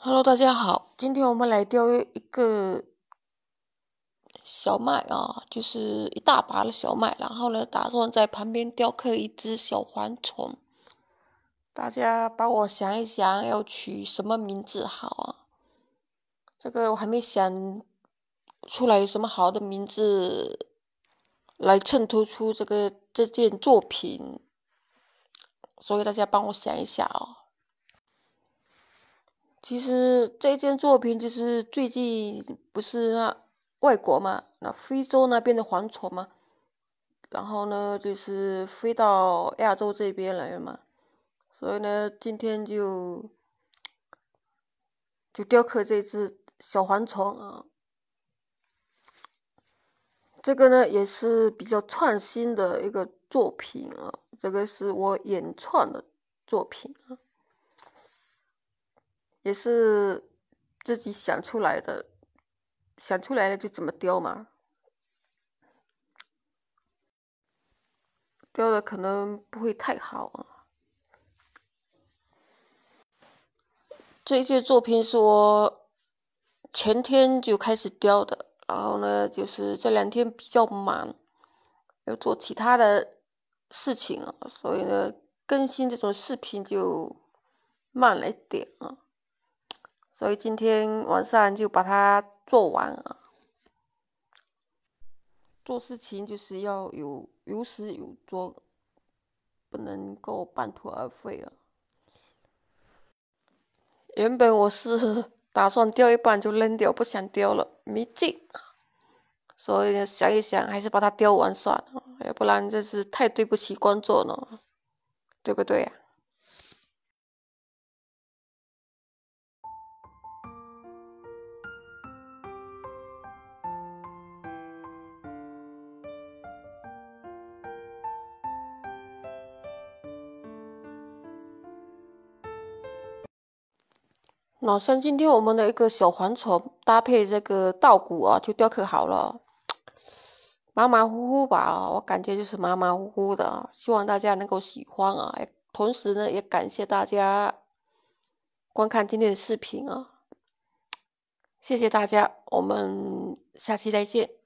Hello，大家好，今天我们来雕一个小麦啊，就是一大把的小麦，然后呢，打算在旁边雕刻一只小蝗虫。大家帮我想一想，要取什么名字好啊？这个我还没想出来，有什么好的名字来衬托出这个这件作品？所以大家帮我想一下哦。其实这件作品就是最近不是那外国嘛，那非洲那边的蝗虫嘛，然后呢就是飞到亚洲这边来了嘛，所以呢今天就就雕刻这只小蝗虫啊，这个呢也是比较创新的一个作品啊，这个是我原创的作品啊。也是自己想出来的，想出来了就怎么雕嘛。雕的可能不会太好啊。这件作品是我前天就开始雕的，然后呢，就是这两天比较忙，要做其他的事情啊，所以呢，更新这种视频就慢了一点啊。所以今天晚上就把它做完啊！做事情就是要有有始有终，不能够半途而废啊！原本我是打算钓一半就扔掉，不想钓了没劲，所以想一想，还是把它雕完算了，要不然真是太对不起观众了，对不对呀？老三，今天我们的一个小黄虫搭配这个稻谷啊，就雕刻好了，马马虎虎吧，我感觉就是马马虎虎的，希望大家能够喜欢啊！同时呢，也感谢大家观看今天的视频啊，谢谢大家，我们下期再见。